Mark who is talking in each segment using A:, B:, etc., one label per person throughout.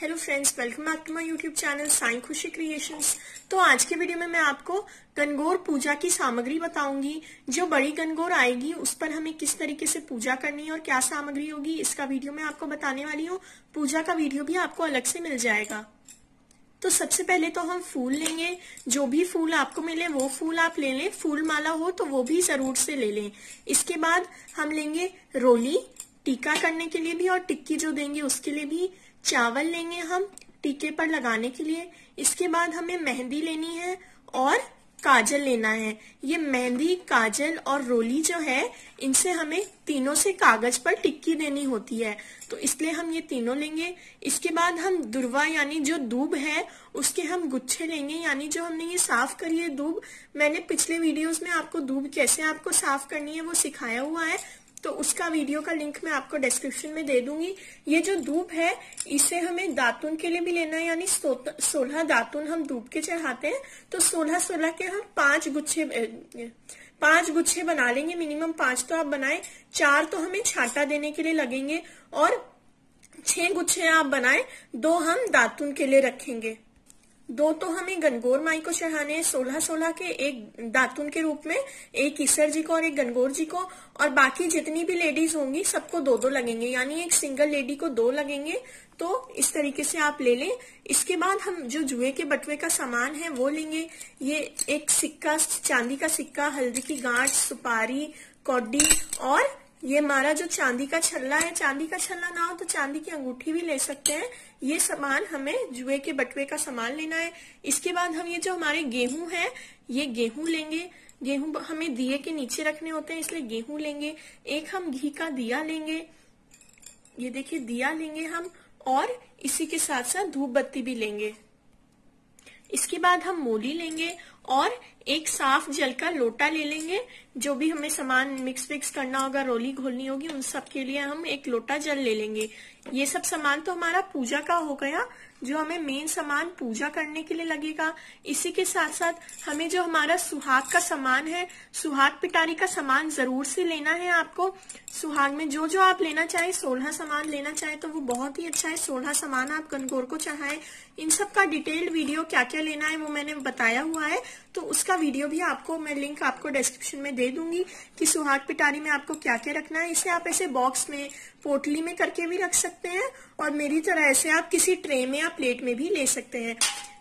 A: Hello friends welcome back to my YouTube channel Sai Khushi creations तो आज के वीडियो में मैं आपको गनगौर पूजा की सामग्री बताऊंगी जो बड़ी गनगौर आएगी उस पर हमें किस तरीके से पूजा करनी है और क्या सामग्री होगी इसका वीडियो मैं आपको बताने वाली हूँ पूजा का वीडियो भी आपको अलग से मिल जाएगा तो सबसे पहले तो हम फूल लेंगे जो भी फूल आपको मिले वो फूल आप ले लें फूल माला हो तो वो भी जरूर से ले लें इसके बाद हम लेंगे रोली टीका करने के लिए भी और टिक्की जो देंगे उसके लिए भी चावल लेंगे हम टीके पर लगाने के लिए इसके बाद हमें मेहंदी लेनी है और काजल लेना है ये मेहंदी काजल और रोली जो है इनसे हमें तीनों से कागज पर टिक्की देनी होती है तो इसलिए हम ये तीनों लेंगे इसके बाद हम दुर्वा यानी जो दूब है उसके हम गुच्छे लेंगे यानी जो हमने ये साफ करी है दूब मैंने पिछले वीडियोस में आपको दूब कैसे आपको साफ करनी है वो सिखाया हुआ है तो उसका वीडियो का लिंक मैं आपको डिस्क्रिप्शन में दे दूंगी ये जो धूप है इसे हमें दातुन के लिए भी लेना है यानी सोलह दातुन हम धूप के चढ़ाते हैं तो सोलह सोलह के हम पांच गुच्छे पांच गुच्छे बना लेंगे मिनिमम पांच तो आप बनाए चार तो हमें छाटा देने के लिए लगेंगे और छह गुच्छे आप बनाए दो हम दातुन के लिए रखेंगे दो तो हमें गनगौर माई को चढ़ाने सोलह सोलह के एक दातुन के रूप में एक ईसर जी को और एक गनगौर जी को और बाकी जितनी भी लेडीज होंगी सबको दो दो लगेंगे यानी एक सिंगल लेडी को दो लगेंगे तो इस तरीके से आप ले लें इसके बाद हम जो जुए के बटवे का सामान है वो लेंगे ये एक सिक्का चांदी का सिक्का हल्दी की गांठ सुपारी कौडी और ये हमारा जो चांदी का छल्ला है चांदी का छल्ला ना हो तो चांदी की अंगूठी भी ले सकते हैं ये सामान हमें जुए के बटुए का सामान लेना है इसके बाद हम ये जो हमारे गेहूं है ये गेहूं लेंगे गेहूं हमें दिए के नीचे रखने होते हैं इसलिए गेहूं लेंगे एक हम घी का दिया लेंगे ये देखिए दिया लेंगे हम और इसी के साथ साथ धूप बत्ती भी लेंगे इसके बाद हम मूली लेंगे और एक साफ जल का लोटा ले लेंगे जो भी हमें सामान मिक्स विक्स करना होगा रोली घोलनी होगी उन सब के लिए हम एक लोटा जल ले लेंगे ये सब सामान तो हमारा पूजा का हो गया जो हमें मेन सामान पूजा करने के लिए लगेगा इसी के साथ साथ हमें जो हमारा सुहाग का सामान है सुहाग पिटारी का सामान जरूर से लेना है आपको सुहाग में जो जो आप लेना चाहे सोलह सामान लेना चाहे तो वो बहुत ही अच्छा है सोलह सामान आप गनगोर को चढ़ाए इन सब का डिटेल्ड वीडियो क्या क्या लेना है वो मैंने बताया हुआ है तो उसका वीडियो भी आपको मैं लिंक आपको डिस्क्रिप्शन में दे दूंगी कि सुहाग पिटारी में आपको क्या क्या रखना है इसे आप ऐसे बॉक्स में पोटली में करके भी रख सकते हैं और मेरी तरह ऐसे आप किसी ट्रे में या प्लेट में भी ले सकते हैं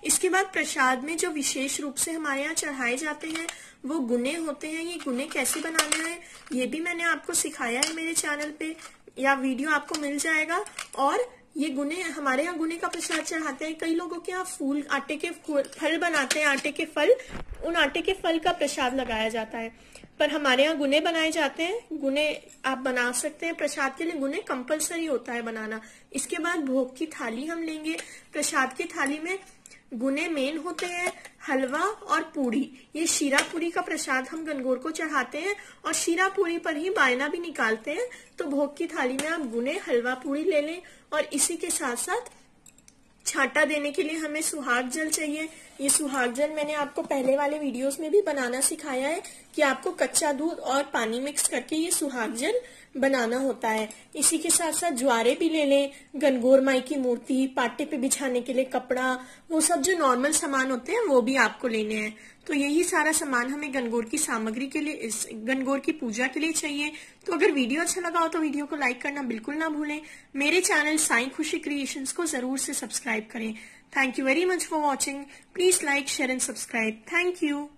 A: इसके बाद प्रसाद में जो विशेष रूप से हमारे यहाँ चढ़ाए जाते हैं वो गुने होते हैं ये गुने कैसे बनाने हैं ये भी मैंने आपको सिखाया है मेरे चैनल पे या वीडियो आपको मिल जाएगा और ये गुने हमारे यहाँ गुने का प्रसाद चढ़ाते हैं कई लोगों के यहाँ फूल आटे के फल बनाते हैं आटे के फल उन आटे के फल का प्रसाद लगाया जाता है पर हमारे यहाँ गुने बनाए जाते हैं गुने आप बना सकते हैं प्रसाद के लिए गुने कंपलसरी होता है बनाना इसके बाद भोग की थाली हम लेंगे प्रसाद की थाली में गुने मेन होते हैं हलवा और पूरी ये शीरा पूरी का प्रसाद हम गनगोर को चढ़ाते हैं और शीरा पूरी पर ही बायना भी निकालते हैं तो भोग की थाली में आप गुने हलवा पूरी ले लें और इसी के साथ साथ छाटा देने के लिए हमें सुहाग जल चाहिए ये सुहाग जल मैंने आपको पहले वाले वीडियोस में भी बनाना सिखाया है कि आपको कच्चा दूध और पानी मिक्स करके ये सुहाग जल बनाना होता है इसी के साथ साथ ज्वारे भी ले लें गनगोर माई की मूर्ति पाटे पे बिछाने के लिए कपड़ा वो सब जो नॉर्मल सामान होते हैं वो भी आपको लेने हैं तो यही सारा सामान हमें गनगोर की सामग्री के लिए इस गनगोर की पूजा के लिए चाहिए तो अगर वीडियो अच्छा लगा हो तो वीडियो को लाइक करना बिल्कुल ना भूलें मेरे चैनल साई खुशी क्रिएशंस को जरूर से सब्सक्राइब करें Thank you very much for watching. Please like, share and subscribe. Thank you.